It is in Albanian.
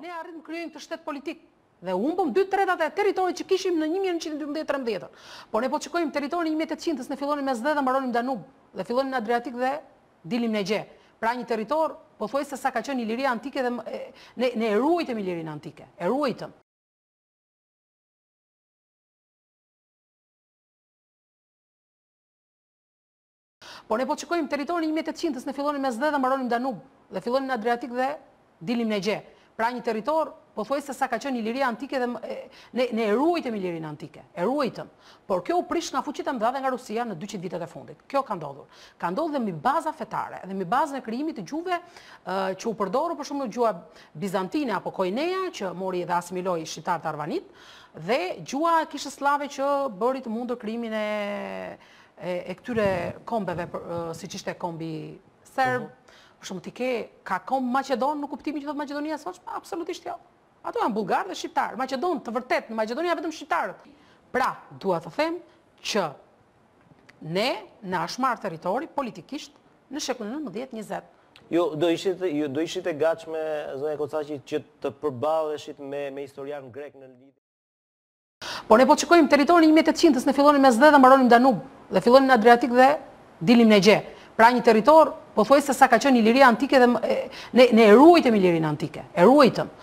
Ne arrim kryojnë të shtetë politikë. Dhe umbëm 2 dy të reda që kishim në 1912-13. Por ne po të qëkojmë teritori një mjetët qintës në filonin me zdhe dhe maronim danubë. Dhe filonin adriatik dhe dilim në gje. Pra një teritor, po thuaj se sa ka qënë një liria antike dhe ne eruajtëm i lirin antike. Eruajtëm. Por ne po të qëkojmë teritori një mjetët qintës në filonin me zdhe dhe maronim danubë. Dhe filonin adriatik dhe dilim në gje pra një teritor, po thuaj se sa ka qenë Iliria antike dhe ne, ne eruajtëm Ilirin antike, eruajtëm. Por kjo u prish nga fuqitë dhe mëdha nga Rusia në 200 vitet e fundit. Kjo ka ndodhur. Ka ndodhur dhe mbi baza fetare dhe mbi bazën e krijimit të gjuhëve që u përdoru, për shumë në gjua bizantine apo koineja që mori dhe asimiloi shqiptarët arvanit dhe gjuha e kishës slave që bëri të mundur krijimin e e këtyre kombeve si uh, siç ishte kombi serb. Mhm. Për shumë t'i ke, ka kom Macedon në kuptimi që thotë Macedonia sot? Pa, absolutisht jo. Ato janë Bulgarë dhe Shqiptarë. Macedon të vërtet në Macedonia vetëm Shqiptarët. Pra, dua të them që ne në ashmarë teritori politikisht në shekullin 19-20. Jo, do ishit, jo, do ishit e gatshme, që të përbaldheshit me, me historian grek në lidhje. Por ne po qëkojmë teritorin 1800-ës, në fillonin me zdhe dhe maronim Danub, dhe fillonin Adriatik dhe dilim në gjë pra një territor, po thuaj se sa ka qenë Iliria antike dhe ne ne e ruajtëm Ilirin antike. E ruajtëm.